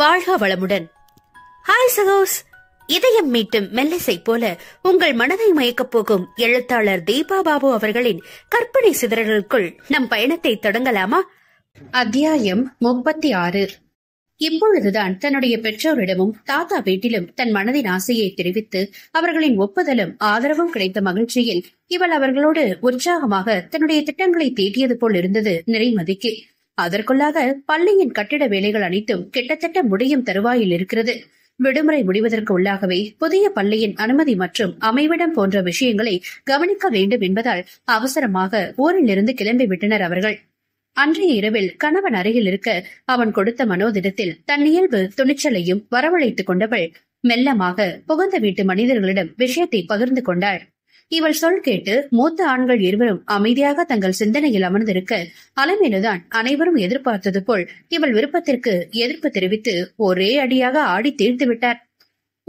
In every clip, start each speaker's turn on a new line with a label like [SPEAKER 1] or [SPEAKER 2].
[SPEAKER 1] வாழ்க வளமுடன் ஹாய் சகோஸ் இதயம் மீட்டும் மெல்லிசை போல உங்கள் மனதை மயக்கப் போகும் எழுத்தாளர் தீபா பாபு அவர்களின் கற்பனை சிதறல்களுக்குள் நம் பயணத்தை தொடங்கலாமா அத்தியாயம் முப்பத்தி ஆறு இப்பொழுதுதான் தன்னுடைய பெற்றோரிடமும் தாத்தா வீட்டிலும் தன் மனதின் ஆசையை தெரிவித்து அவர்களின் ஒப்புதலும் ஆதரவும் கிடைத்த மகிழ்ச்சியில் இவள் அவர்களோடு உற்சாகமாக தன்னுடைய திட்டங்களை தீட்டியது போல் இருந்தது நிறைமதிக்கு அதற்குள்ளாக பள்ளியின் கட்டிட வேலைகள் அனைத்தும் கிட்டத்தட்ட முடியும் தருவாயில் இருக்கிறது விடுமுறை முடிவதற்கு உள்ளாகவே புதிய பள்ளியின் அனுமதி மற்றும் அமைவிடம் போன்ற விஷயங்களை கவனிக்க வேண்டும் என்பதால் அவசரமாக ஊரிலிருந்து கிளம்பிவிட்டனர் அவர்கள் அன்றைய இரவில் கணவன் அருகில் இருக்க அவன் கொடுத்த மனோதிடத்தில் தன் இயல்பு துணிச்சலையும் வரவழைத்துக் கொண்டவள் மெல்லமாக புகுந்த வீட்டு மனிதர்களிடம் விஷயத்தை பகிர்ந்து கொண்டாள் இவள் சொல் கேட்டு மூத்த ஆண்கள் இருவரும் அமைதியாக தங்கள் சிந்தனையில் அமர்ந்திருக்க அலைமையில்தான் அனைவரும் எதிர்பார்த்தது போல் இவள் விருப்பத்திற்கு எதிர்ப்பு தெரிவித்து ஒரே அடியாக ஆடி தீர்த்து விட்டார்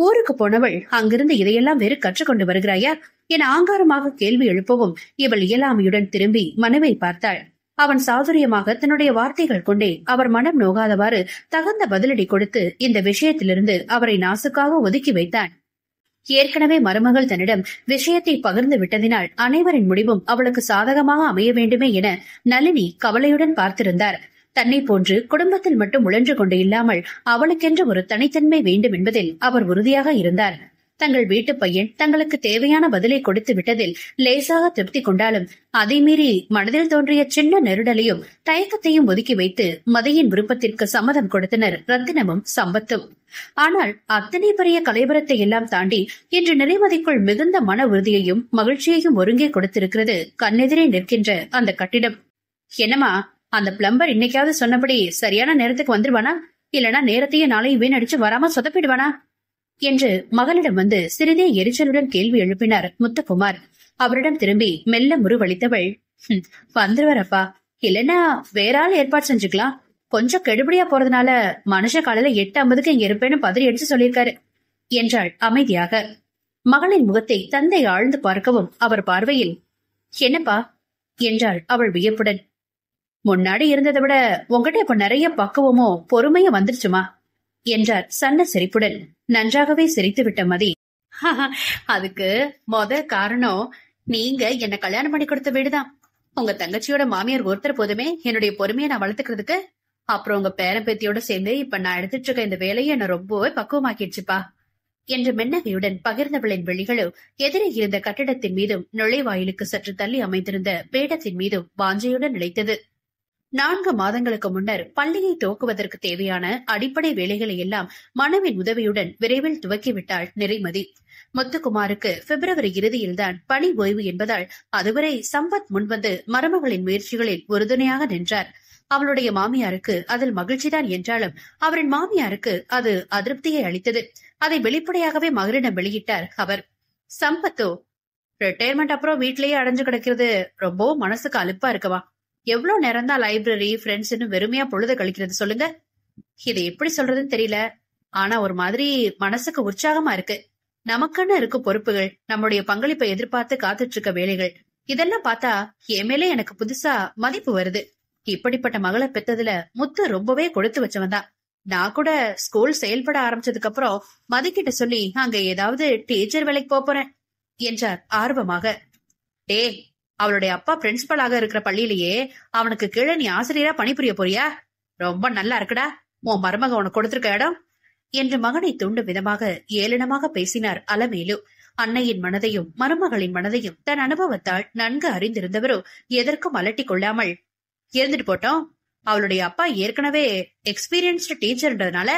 [SPEAKER 1] ஊருக்கு போனவள் அங்கிருந்து இதையெல்லாம் வேறு கற்றுக்கொண்டு வருகிறாயா என ஆங்காரமாக கேள்வி எழுப்பவும் இவள் இயலாமையுடன் திரும்பி மனைவை பார்த்தாள் அவன் சாதுரியமாக தன்னுடைய வார்த்தைகள் கொண்டே அவர் மனம் நோகாதவாறு தகுந்த பதிலடி கொடுத்து இந்த விஷயத்திலிருந்து அவரை நாசுக்காக ஒதுக்கி வைத்தான் ஏற்கனவே மருமகள் தன்னிடம் விஷயத்தை பகிர்ந்து விட்டதினால் அனைவரின் முடிவும் அவளுக்கு சாதகமாக அமைய வேண்டுமே என நளினி கவலையுடன் பார்த்திருந்தார் தன்னை போன்று குடும்பத்தில் மட்டும் உழன்று கொண்டு இல்லாமல் அவளுக்கென்று ஒரு தனித்தன்மை வேண்டும் என்பதில் அவர் உறுதியாக இருந்தார் தங்கள் வீட்டு பையன் தங்களுக்கு தேவையான பதிலை கொடுத்து விட்டதில் லேசாக திருப்தி கொண்டாலும் அதை மீறி மனதில் தோன்றிய சின்ன நெருடலையும் தயக்கத்தையும் ஒதுக்கி வைத்து மதியின் விருப்பத்திற்கு சம்மதம் கொடுத்தனர் ரத்தினமும் சம்பத்தும் ஆனால் அத்தனை பெரிய கலைபரத்தை எல்லாம் தாண்டி இன்று நிறைமதிக்குள் மிகுந்த மன உறுதியையும் மகிழ்ச்சியையும் ஒருங்கே கொடுத்திருக்கிறது கண்ணெதிரே நிற்கின்ற அந்த கட்டிடம் என்னமா அந்த பிளம்பர் இன்னைக்காவது சொன்னபடி சரியான நேரத்துக்கு வந்துருவானா இல்லனா நேரத்தையே நாளையும் வீணடிச்சு வராம சொதப்பிடுவானா என்று மகளிடம் வந்து சிறிதே எரிச்சலுடன் கேள்வி எழுப்பினார் முத்துக்குமார் அவரிடம் திரும்பி மெல்ல முருவளித்தவள் வந்துருவாரப்பா இல்லைன்னா வேற ஏற்பாடு செஞ்சுக்கலாம் கொஞ்சம் கெடுபடியா போறதுனால மனுஷ காலையில எட்டு ஐம்பதுக்கு இங்க இருப்பேன்னு பதறி அடிச்சு சொல்லியிருக்காரு என்றாள் அமைதியாக மகளின் முகத்தை தந்தை ஆழ்ந்து பார்க்கவும் அவர் பார்வையில் என்னப்பா என்றாள் அவள் வியப்புடன் முன்னாடி இருந்ததை விட உங்ககிட்ட இப்ப நிறைய பக்குவமோ பொறுமையும் வந்துருச்சுமா என்றார் சன்ன சிரிப்புடன் நன்றாகவே சிரித்துவிட்ட மதி அதுக்கு மொத காரணம் நீங்க என்ன கல்யாணம் பண்ணி கொடுத்த வீடுதான் உங்க தங்கச்சியோட மாமியார் ஒருத்தர் போதுமே என்னுடைய பொறுமையை நான் வளர்த்துக்கிறதுக்கு அப்புறம் உங்க பேரம்பேத்தியோட சேர்ந்து இப்ப நான் எடுத்துட்டு இருக்க இந்த வேலையை என்ன ரொம்பவே பக்குவமாக்கிடுச்சுப்பா என்ற மென்னகையுடன் பகிர்ந்தவளின் வெளிகளும் எதிரே இருந்த கட்டிடத்தின் மீதும் நுழைவாயிலுக்கு சற்று தள்ளி அமைந்திருந்த பேடத்தின் மீதும் வாஞ்சையுடன் நிலைத்தது நான்கு மாதங்களுக்கு முன்னர் பள்ளியை துவக்குவதற்கு தேவையான அடிப்படை வேலைகளை எல்லாம் மனவின் உதவியுடன் விரைவில் துவக்கிவிட்டாள் நிறைமதி முத்துக்குமாருக்கு பிப்ரவரி இறுதியில்தான் பணி ஓய்வு என்பதால் அதுவரை சம்பத் முன்வந்து மருமகளின் முயற்சிகளில் உறுதுணையாக நின்றார் அவளுடைய மாமியாருக்கு அதில் மகிழ்ச்சிதான் என்றாலும் அவரின் மாமியாருக்கு அது அதிருப்தியை அளித்தது அதை வெளிப்படையாகவே மகளிடம் வெளியிட்டார் அவர் சம்பத்தோ ரிட்டையர்மெண்ட் அப்புறம் வீட்டிலேயே அடைஞ்சு கிடக்கிறது ரொம்பவும் மனசுக்கு அலுப்பா இருக்கவா எவ்வளவு நேரம் தான் லைப்ரரி ஃப்ரெண்ட்ஸ்னு வெறுமையா பொழுத கழிக்கிறது சொல்லுங்க இதை எப்படி சொல்றதுன்னு தெரியல ஆனா ஒரு மாதிரி மனசுக்கு உற்சாகமா இருக்கு நமக்குன்னு இருக்க பொறுப்புகள் நம்முடைய பங்களிப்பை எதிர்பார்த்து காத்துட்டு இருக்க வேலைகள் இதெல்லாம் பார்த்தா என் மேலே எனக்கு புதுசா மதிப்பு வருது இப்படிப்பட்ட மகளை பெத்ததுல முத்து ரொம்பவே கொடுத்து வச்சவன் தான் நான் கூட ஸ்கூல் செயல்பட ஆரம்பிச்சதுக்கு அப்புறம் மதிக்கிட்ட சொல்லி அங்க ஏதாவது டீச்சர் வேலைக்கு போறேன் என்றார் ஆர்வமாக டே அவளுடைய அப்பா பிரின்சிபலாக இருக்கிற பள்ளியிலேயே அவனுக்கு கீழே நீ ஆசிரியரா பணிபுரிய போறியா ரொம்ப நல்லா இருக்குடா உன் மருமக உனக்கு கொடுத்திருக்க இடம் என்று மகனை தூண்டும் விதமாக ஏளனமாக பேசினார் அலமேலு அன்னையின் மனதையும் மருமகளின் மனதையும் தன் அனுபவத்தால் நன்கு அறிந்திருந்தவரோ எதற்கும் அலட்டி கொள்ளாமல் இருந்துட்டு போட்டோம் அவளுடைய அப்பா ஏற்கனவே எக்ஸ்பீரியன்ஸ்டு டீச்சர்ன்றதுனால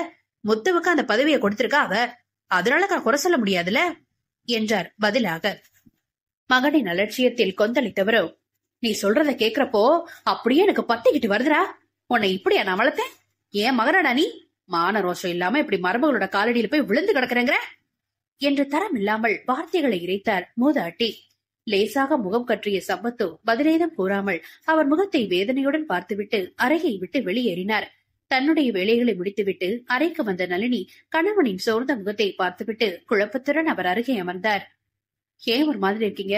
[SPEAKER 1] முத்துவுக்கு அந்த பதவியை கொடுத்திருக்கா அவ அதனால குறை சொல்ல முடியாதுல என்றார் பதிலாக மகனின் அலட்சியத்தில் கொந்தளித்தவரோ நீ சொல்றத கேக்குறப்போ அப்படியே எனக்கு பத்திக்கிட்டு வருதுடா உன்னை இப்படியா நான் வளர்த்தேன் ஏன் மகனடா நீ மான ரோஷம் இல்லாம இப்படி மருமகளோட காலடியில் போய் விழுந்து கிடக்குறேங்கிற என்று தரம் இல்லாமல் வார்த்தைகளை இறைத்தார் மூதாட்டி லேசாக முகம் கற்றிய சம்பத்து பதிலேதம் கூறாமல் அவர் முகத்தை வேதனையுடன் பார்த்துவிட்டு அறையை விட்டு வெளியேறினார் தன்னுடைய வேலைகளை முடித்துவிட்டு அறைக்கு வந்த நளினி கணவனின் சோர்ந்த முகத்தை பார்த்துவிட்டு குழப்பத்துடன் அவர் அருகே அமர்ந்தார் ஏன் ஒரு மாதிரி இருக்கீங்க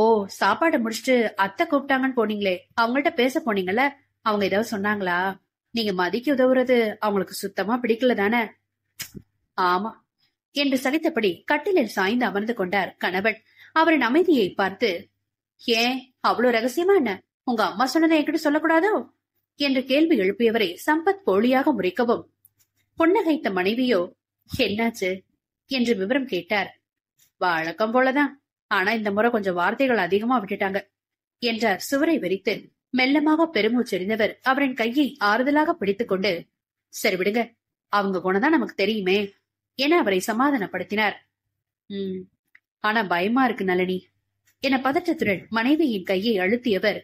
[SPEAKER 1] ஓ சாப்பாடு முடிச்சுட்டு அத்தை கூப்பிட்டாங்கன்னு போனீங்களே அவங்கள்ட்ட பேச போனீங்கல்ல அவங்க ஏதாவது சொன்னாங்களா நீங்க மதிக்க உதவுறது அவங்களுக்கு சுத்தமா பிடிக்கல தானே ஆமா என்று சகித்தபடி கட்டிலில் சாய்ந்து அமர்ந்து கொண்டார் கணவன் அவரின் அமைதியை பார்த்து ஏன் அவ்வளவு ரகசியமா என்ன உங்க அம்மா சொன்னதை என்கிட்ட சொல்லக்கூடாதோ என்று கேள்வி எழுப்பியவரை சம்பத் போலியாக முறைக்கவும் புன்னகைத்த மனைவியோ என்னாச்சு என்று விவரம் கேட்டார் வழக்கம் போலதான் ஆனா இந்த முறை கொஞ்சம் வார்த்தைகள் அதிகமா விட்டுட்டாங்க என்றார் சுவரை வெறித்து மெல்லமாக பெருமூச்செறிந்தவர் அவரின் கையை ஆறுதலாக கொண்டு சரி விடுங்க அவங்க குணம்தான் நமக்கு தெரியுமே என அவரை சமாதானப்படுத்தினார் உம் ஆனா பயமா இருக்கு நளினி என பதற்றத்துடன் மனைவியின் கையை அழுத்தியவர்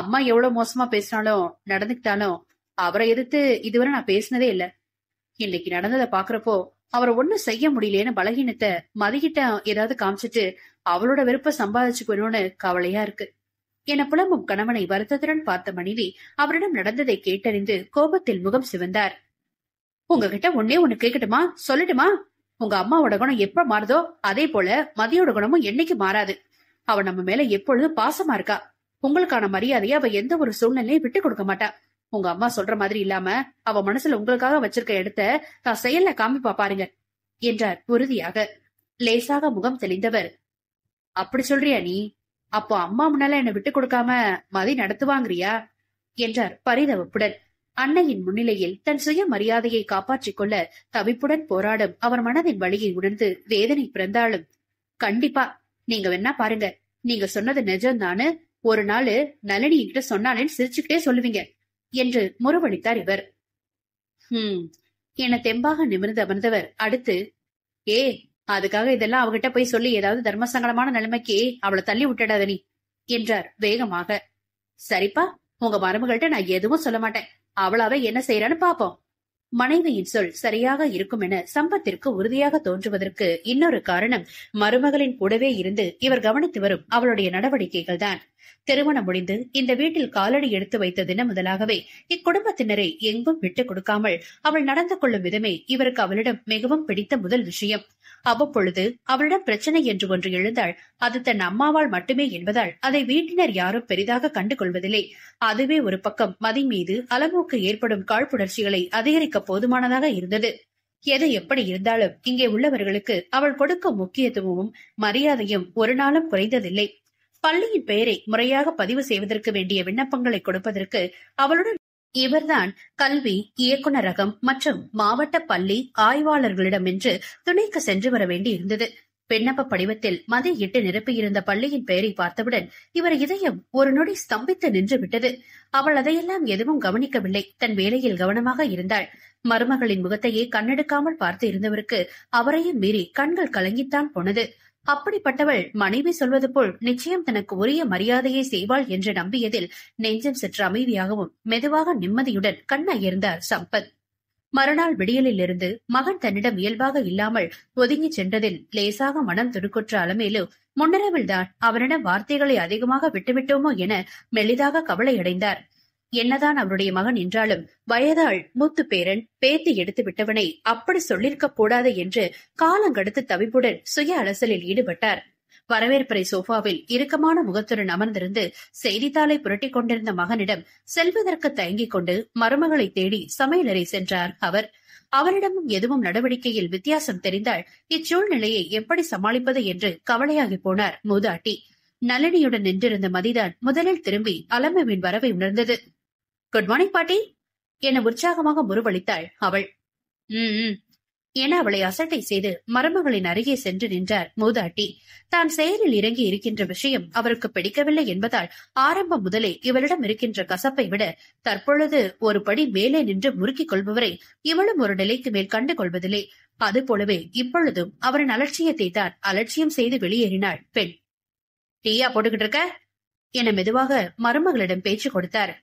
[SPEAKER 1] அம்மா எவ்வளவு மோசமா பேசினாலும் நடந்துக்கிட்டாலும் அவரை எதிர்த்து இதுவரை நான் பேசினதே இல்ல இன்னைக்கு நடந்ததை பாக்குறப்போ அவரை ஒண்ணும் செய்ய முடியலன்னு பலகீனத்தை மதிகிட்ட ஏதாவது காமிச்சிட்டு அவளோட விருப்பம் சம்பாதிச்சுக்கணும்னு கவலையா இருக்கு என புலம்பும் கணவனை வருத்தத்துடன் பார்த்த மனைவி அவரிடம் நடந்ததை கேட்டறிந்து கோபத்தில் முகம் சிவந்தார் உங்ககிட்ட ஒன்னே ஒண்ணு கேக்கட்டுமா சொல்லட்டுமா உங்க அம்மாவோட குணம் எப்ப மாறுதோ அதே போல மதியோட குணமும் என்னைக்கு மாறாது அவ நம்ம மேல எப்பொழுதும் பாசமா இருக்கா உங்களுக்கான மரியாதையை அவ எந்த ஒரு சூழ்நிலையும் விட்டு கொடுக்க மாட்டா உங்க அம்மா சொல்ற மாதிரி இல்லாம அவ மனசுல உங்களுக்காக வச்சிருக்க இடத்த நான் செயல்ல காமிப்பா பாருங்க என்றார் உறுதியாக லேசாக முகம் தெளிந்தவர் அப்படி சொல்றியா நீ அப்போ அம்மா முன்னால என்ன விட்டு கொடுக்காம மதி நடத்துவாங்கறியா என்றார் பரிதவப்புடன் அன்னையின் முன்னிலையில் தன் சுய மரியாதையை காப்பாற்றிக் கொள்ள தவிப்புடன் போராடும் அவர் மனதின் வழியை உணர்ந்து வேதனை பிறந்தாலும் கண்டிப்பா நீங்க வேணா பாருங்க நீங்க சொன்னது நிஜம்தானு ஒரு நாள் நளினி கிட்ட சொன்னாலேன்னு சிரிச்சுக்கிட்டே சொல்லுவீங்க என்று முறவழித்தார் இவர் ஹம் என தெம்பாக நிமிர்ந்து அமர்ந்தவர் அடுத்து ஏ அதுக்காக இதெல்லாம் அவகிட்ட போய் சொல்லி ஏதாவது தர்மசங்கடமான நிலைமைக்கே நிலைமைக்கு அவளை தள்ளி விட்டுடாத நீ என்றார் வேகமாக சரிப்பா உங்க மருமகள்கிட்ட நான் எதுவும் சொல்ல மாட்டேன் அவளாவே என்ன செய்யறான்னு பாப்போம் மனைவியின் சொல் சரியாக இருக்கும் என சம்பத்திற்கு உறுதியாக தோன்றுவதற்கு இன்னொரு காரணம் மருமகளின் கூடவே இருந்து இவர் கவனித்து வரும் அவளுடைய நடவடிக்கைகள் தான் திருமணம் முடிந்து இந்த வீட்டில் காலடி எடுத்து வைத்த தினம் முதலாகவே இக்குடும்பத்தினரை எங்கும் விட்டுக் கொடுக்காமல் அவள் நடந்து கொள்ளும் விதமே இவருக்கு அவளிடம் மிகவும் பிடித்த முதல் விஷயம் அவ்வப்பொழுது அவளிடம் பிரச்சனை என்று ஒன்று எழுந்தால் அது தன் அம்மாவால் மட்டுமே என்பதால் அதை வீட்டினர் யாரும் பெரிதாக கண்டு கொள்வதில்லை அதுவே ஒரு பக்கம் மதி மீது அலமோக்கு ஏற்படும் காழ்ப்புணர்ச்சிகளை அதிகரிக்க போதுமானதாக இருந்தது எது எப்படி இருந்தாலும் இங்கே உள்ளவர்களுக்கு அவள் கொடுக்கும் முக்கியத்துவமும் மரியாதையும் ஒரு நாளும் குறைந்ததில்லை பள்ளியின் பெயரை முறையாக பதிவு செய்வதற்கு வேண்டிய விண்ணப்பங்களை கொடுப்பதற்கு அவளுடன் இவர்தான் கல்வி இயக்குநரகம் மற்றும் மாவட்ட பள்ளி ஆய்வாளர்களிடம் என்று துணைக்கு சென்று வர வேண்டியிருந்தது விண்ணப்ப படிவத்தில் மதி இட்டு நிரப்பியிருந்த பள்ளியின் பெயரை பார்த்தவுடன் இவர் இதயம் ஒரு நொடி ஸ்தம்பித்து நின்று விட்டது அவள் அதையெல்லாம் எதுவும் கவனிக்கவில்லை தன் வேலையில் கவனமாக இருந்தாள் மருமகளின் முகத்தையே கண்ணெடுக்காமல் பார்த்து இருந்தவருக்கு அவரையும் மீறி கண்கள் கலங்கித்தான் போனது அப்படிப்பட்டவள் மனைவி சொல்வது போல் நிச்சயம் தனக்கு உரிய மரியாதையை செய்வாள் என்று நம்பியதில் நெஞ்சம் சற்று அமைதியாகவும் மெதுவாக நிம்மதியுடன் கண்ணயர்ந்தார் சம்பத் மறுநாள் விடியலிலிருந்து மகன் தன்னிடம் இயல்பாக இல்லாமல் ஒதுங்கிச் சென்றதில் லேசாக மனம் துடுக்குற்ற அலமேலு முன்னரவில்தான் அவரிடம் வார்த்தைகளை அதிகமாக விட்டுவிட்டோமோ என மெளிதாக கவலையடைந்தார் என்னதான் அவனுடைய மகன் என்றாலும் வயதால் மூத்து பேரன் பேத்தி எடுத்து விட்டவனை அப்படி சொல்லிருக்க கூடாது என்று காலங்கடுத்து தவிப்புடன் சுய அலசலில் ஈடுபட்டார் வரவேற்பறை சோஃபாவில் இறுக்கமான முகத்துடன் அமர்ந்திருந்து செய்தித்தாளை புரட்டிக் கொண்டிருந்த மகனிடம் செல்வதற்கு தயங்கிக் கொண்டு மருமகளை தேடி சமையலறை சென்றார் அவர் அவரிடமும் எதுவும் நடவடிக்கையில் வித்தியாசம் தெரிந்தால் இச்சூழ்நிலையை எப்படி சமாளிப்பது என்று கவலையாகி போனார் மூதாட்டி நளினியுடன் நின்றிருந்த மதிதான் முதலில் திரும்பி அலமவின் வரவை உணர்ந்தது குட் மார்னிங் பாட்டி என உற்சாகமாக முருவளித்தாள் அவள் உம் என அவளை அசட்டை செய்து மருமகளின் அருகே சென்று நின்றார் மூதாட்டி தான் செயலில் இறங்கி இருக்கின்ற விஷயம் அவருக்கு பிடிக்கவில்லை என்பதால் ஆரம்பம் முதலே இவளிடம் இருக்கின்ற கசப்பை விட தற்பொழுது ஒரு படி மேலே நின்று முறுக்கிக் கொள்பவரை இவளும் ஒரு நிலைக்கு மேல் கண்டு கொள்வதில்லை அதுபோலவே இப்பொழுதும் அவரின் அலட்சியத்தை தான் அலட்சியம் செய்து வெளியேறினாள் பெண் டீயா போட்டுக்கிட்டு இருக்க என மெதுவாக மருமகளிடம் பேச்சு கொடுத்தார்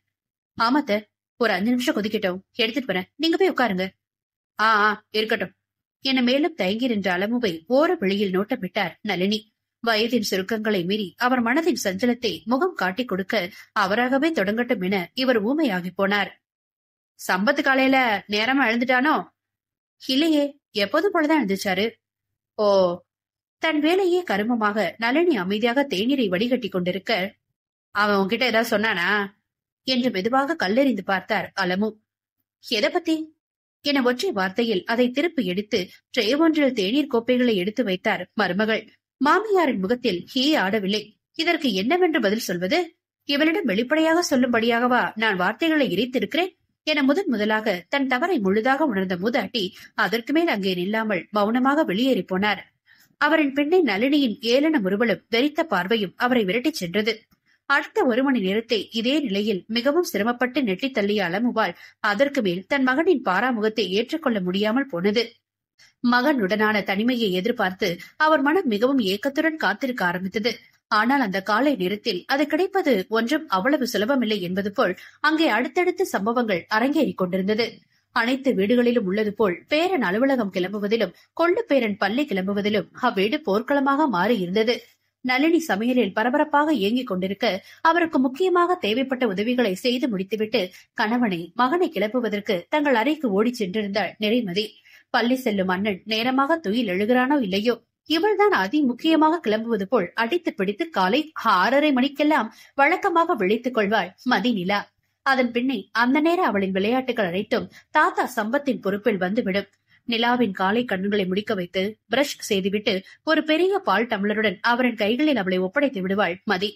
[SPEAKER 1] ஆமாத்த ஒரு அஞ்சு நிமிஷம் கொதிக்கட்டும் எடுத்துட்டு போறேன் நீங்க போய் உட்காருங்க ஆ ஆ இருக்கட்டும் என்னை மேலும் தயங்கி நின்ற அலமுவை ஓர வெளியில் நோட்டமிட்டார் நளினி வயதின் சுருக்கங்களை மீறி அவர் மனதின் சஞ்சலத்தை முகம் காட்டி கொடுக்க அவராகவே தொடங்கட்டும் என இவர் ஊமையாகி போனார் சம்பத்து காலையில நேரமா எழுந்துட்டானோ இல்லையே எப்போது போலதான் எழுந்துச்சாரு ஓ தன் வேலையே கருமமாக நளினி அமைதியாக தேநீரை வடிகட்டி கொண்டிருக்க அவன் உன்கிட்ட ஏதாவது சொன்னானா என்று மெதுவாக கல்லெறிந்து பார்த்தார் அலமு எதை பத்தி என ஒற்றை வார்த்தையில் அதை திருப்பி எடுத்து ட்ரே ஒன்றில் தேநீர் கோப்பைகளை எடுத்து வைத்தார் மருமகள் மாமியாரின் முகத்தில் ஹீ ஆடவில்லை இதற்கு என்னவென்று பதில் சொல்வது இவளிடம் வெளிப்படையாக சொல்லும்படியாகவா நான் வார்த்தைகளை இறைத்திருக்கிறேன் என முதன் முதலாக தன் தவறை முழுதாக உணர்ந்த மூதாட்டி அதற்கு மேல் அங்கே நில்லாமல் மௌனமாக வெளியேறி போனார் அவரின் பெண்ணை நளினியின் ஏளன முருவலும் வெறித்த பார்வையும் அவரை விரட்டிச் சென்றது அடுத்த ஒரு மணி நேரத்தை இதே நிலையில் மிகவும் சிரமப்பட்டு நெட்டி தள்ளிய அலமுவால் அதற்கு மேல் தன் மகனின் பாராமுகத்தை ஏற்றுக்கொள்ள முடியாமல் போனது மகனுடனான தனிமையை எதிர்பார்த்து அவர் மனம் மிகவும் ஏக்கத்துடன் காத்திருக்க ஆரம்பித்தது ஆனால் அந்த காலை நேரத்தில் அது கிடைப்பது ஒன்றும் அவ்வளவு சுலபமில்லை என்பது போல் அங்கே அடுத்தடுத்த சம்பவங்கள் அரங்கேறிக் கொண்டிருந்தது அனைத்து வீடுகளிலும் உள்ளது போல் பேரன் அலுவலகம் கிளம்புவதிலும் கொள்ளு பேரன் பள்ளி கிளம்புவதிலும் அவ்வீடு போர்க்களமாக மாறி இருந்தது நளினி சமையலில் பரபரப்பாக இயங்கிக் கொண்டிருக்க அவருக்கு முக்கியமாக தேவைப்பட்ட உதவிகளை செய்து முடித்துவிட்டு கணவனை மகனை கிளப்புவதற்கு தங்கள் அறைக்கு ஓடிச் சென்றிருந்தாள் நிறைமதி பள்ளி செல்லும் அண்ணன் நேரமாக துயில் எழுகிறானோ இல்லையோ இவள்தான் அதி முக்கியமாக கிளம்புவது போல் அடித்து பிடித்து காலை ஆறரை மணிக்கெல்லாம் வழக்கமாக விழித்துக் கொள்வாள் மதிநிலா அதன் பின்னே அந்த நேர அவளின் விளையாட்டுகள் அனைத்தும் தாத்தா சம்பத்தின் பொறுப்பில் வந்துவிடும் நிலாவின் காலை கண்களை முடிக்க வைத்து பிரஷ் செய்துவிட்டு ஒரு பெரிய பால் டம்ளருடன் அவரின் கைகளில் அவளை ஒப்படைத்து விடுவாள் மதி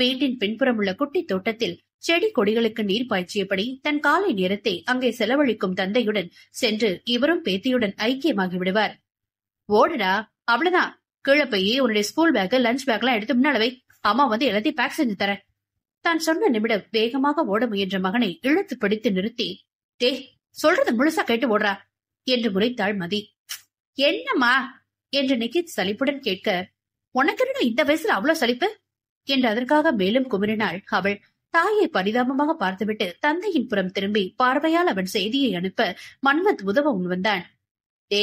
[SPEAKER 1] வீட்டின் பின்புறம் உள்ள குட்டி தோட்டத்தில் செடி கொடிகளுக்கு நீர் பாய்ச்சியபடி தன் காலை நேரத்தை அங்கே செலவழிக்கும் தந்தையுடன் சென்று இவரும் பேத்தியுடன் ஐக்கியமாகி விடுவார் ஓடுடா அவ்வளவுதான் கீழே போய் உன்னுடைய ஸ்கூல் பேக் லஞ்ச் பேக் எல்லாம் எடுத்து முன்னாலவை அம்மா வந்து எல்லாத்தையும் பேக் செஞ்சு தர தான் சொன்ன நிமிடம் வேகமாக ஓட முயன்ற மகனை இழுத்து பிடித்து நிறுத்தி டே சொல்றது முழுசா கேட்டு ஓடுறா என்று முறைத்தாள் மதி என்னம்மா என்று நிகித் சலிப்புடன் கேட்க உனக்கு என்ன இந்த வயசுல அவ்வளவு சலிப்பு என்று அதற்காக மேலும் குமரினாள் அவள் தாயை பரிதாபமாக பார்த்துவிட்டு தந்தையின் புறம் திரும்பி பார்வையால் அவன் செய்தியை அனுப்ப மன்மத் உதவ முன்வந்தான் டே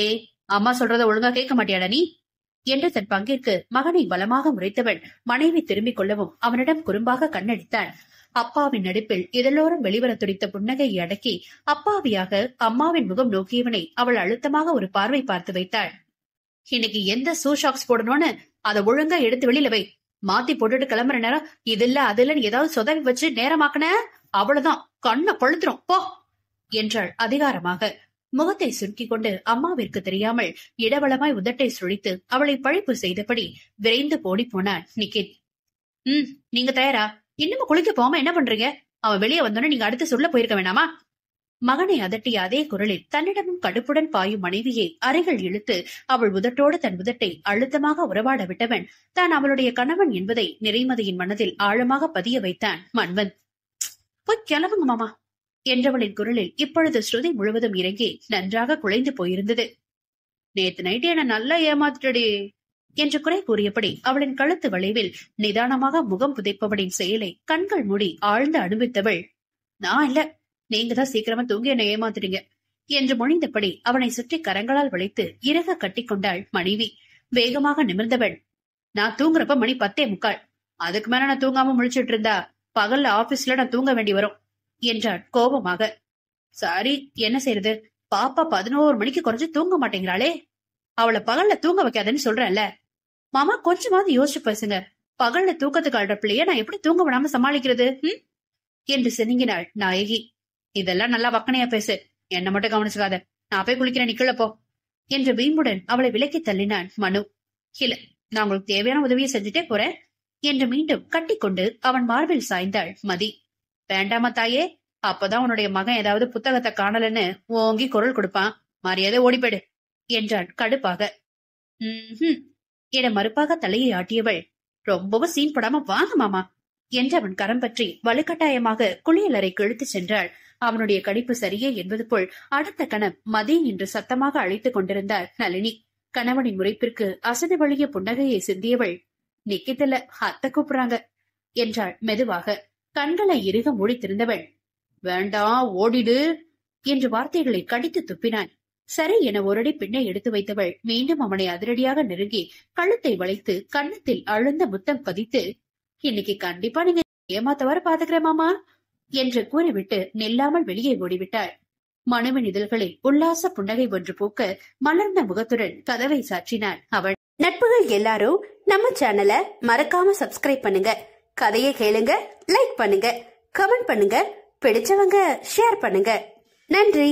[SPEAKER 1] அம்மா சொல்றத ஒழுங்கா கேட்க மாட்டியாடா நீ என்று தன் பங்கிற்கு மகனை பலமாக முறைத்தவள் மனைவி திரும்பிக் கொள்ளவும் அவனிடம் குறும்பாக கண்ணடித்தான் அப்பாவின் நடிப்பில் இதழோரம் வெளிவர துடித்த புன்னகையை அடக்கி அப்பாவியாக அம்மாவின் முகம் நோக்கியவனை அவள் அழுத்தமாக ஒரு பார்வை பார்த்து வைத்தாள் இன்னைக்கு எந்த ஷூ ஷாக்ஸ் போடணும்னு அதை ஒழுங்கா எடுத்து வெளியில வை மாத்தி போட்டுட்டு கிளம்புற நேரம் இது இல்ல அது இல்லன்னு ஏதாவது சொதவி வச்சு நேரமாக்கன அவ்வளவுதான் கண்ண பழுத்துரும் போ என்றாள் அதிகாரமாக முகத்தை சுருக்கிக் கொண்டு அம்மாவிற்கு தெரியாமல் இடவளமாய் உதட்டை சுழித்து அவளை பழிப்பு செய்தபடி விரைந்து போடி போனான் நிக்கித் உம் நீங்க தயாரா இன்னுமா குளிக்க போகாம என்ன பண்றீங்க அவ வெளியே வந்தோடனே நீங்க அடுத்து சொல்ல போயிருக்க வேணாமா மகனை அதட்டிய அதே குரலில் தன்னிடமும் கடுப்புடன் பாயும் மனைவியை அறைகள் இழுத்து அவள் உதட்டோடு தன் உதட்டை அழுத்தமாக உறவாட விட்டவன் தான் அவளுடைய கணவன் என்பதை நிறைமதியின் மனதில் ஆழமாக பதிய வைத்தான் மன்வன் போய் கிளம்புங்க மாமா என்றவளின் குரலில் இப்பொழுது ஸ்ருதி முழுவதும் இறங்கி நன்றாக குலைந்து போயிருந்தது நேத்து நைட்டு என்ன நல்லா ஏமாத்துட்டடி என்று குறை கூறியபடி அவளின் கழுத்து வளைவில் நிதானமாக முகம் புதைப்பவனின் செயலை கண்கள் மூடி ஆழ்ந்து அனுபவித்தவள் நான் இல்ல நீங்க தான் சீக்கிரமா தூங்கி என்ன ஏமாத்துறீங்க என்று மொழிந்தபடி அவனை சுற்றி கரங்களால் வளைத்து இறக கட்டிக்கொண்டாள் மனைவி வேகமாக நிமிர்ந்தவள் நான் தூங்குறப்ப மணி பத்தே முக்கால் அதுக்கு மேல நான் தூங்காம முழிச்சிட்டு இருந்தா பகல்ல ஆபீஸ்ல நான் தூங்க வேண்டி வரும் என்றாள் கோபமாக சாரி என்ன செய்யறது பாப்பா பதினோரு மணிக்கு குறைஞ்சு தூங்க மாட்டேங்கிறாளே அவளை பகல்ல தூங்க வைக்காதன்னு சொல்றேன்ல மாமா கொஞ்சமாவது யோசிச்சு பேசுங்க பகல்ல தூக்கத்துக்கு ஆடுற பிள்ளைய நான் எப்படி தூங்க விடாம சமாளிக்கிறது என்று செனிங்கினாள் நாயகி இதெல்லாம் நல்லா வக்கனையா பேசு என்ன மட்டும் கவனிச்சுக்காத நான் போய் குளிக்கிறேன் நிக்கலப்போ என்று வீம்புடன் அவளை விலக்கி தள்ளினான் மனு இல்ல நான் உங்களுக்கு தேவையான உதவியை செஞ்சுட்டே போறேன் என்று மீண்டும் கட்டிக்கொண்டு அவன் மார்பில் சாய்ந்தாள் மதி வேண்டாமா தாயே அப்பதான் உன்னுடைய மகன் ஏதாவது புத்தகத்தை காணலன்னு ஓங்கி குரல் கொடுப்பான் மரியாதை ஓடிப்பெடு என்றான் கடுப்பாக ம் என மறுப்பாக தலையை ஆட்டியவள் ரொம்பவும் சீன் படாம வாங்க மாமா என்று அவன் கரம் பற்றி வலுக்கட்டாயமாக குளியலறைக்கு இழுத்துச் சென்றாள் அவனுடைய கடிப்பு சரியே என்பது போல் அடுத்த கணம் மதி என்று சத்தமாக அழைத்துக் கொண்டிருந்தார் நளினி கணவனின் முறைப்பிற்கு அசதி வழிய புன்னகையை சிந்தியவள் நிக்கித்துல அத்த கூப்பிடுறாங்க என்றாள் மெதுவாக கண்களை இறுக மூடித்திருந்தவள் வேண்டாம் ஓடிடு என்று வார்த்தைகளை கடித்து துப்பினான் சரி என ஒரடி பின்னை எடுத்து வைத்தவள் மீண்டும் அவனை அதிரடியாக நெருங்கி கழுத்தை வளைத்து கன்னத்தில் அழுந்த முத்தம் பதித்து இன்னைக்கு கண்டிப்பா நீங்க ஏமாத்தவாறு பாத்துக்கிற மாமா என்று கூறிவிட்டு நெல்லாமல் வெளியே ஓடிவிட்டாள் மனுவின் இதழ்களில் உல்லாச புன்னகை ஒன்று பூக்க மலர்ந்த முகத்துடன் கதவை சாற்றினாள் அவள் நட்புகள் எல்லாரும் நம்ம சேனலை மறக்காம சப்ஸ்கிரைப் பண்ணுங்க கதையை கேளுங்க லைக் பண்ணுங்க கமெண்ட் பண்ணுங்க பிடிச்சவங்க ஷேர் பண்ணுங்க நன்றி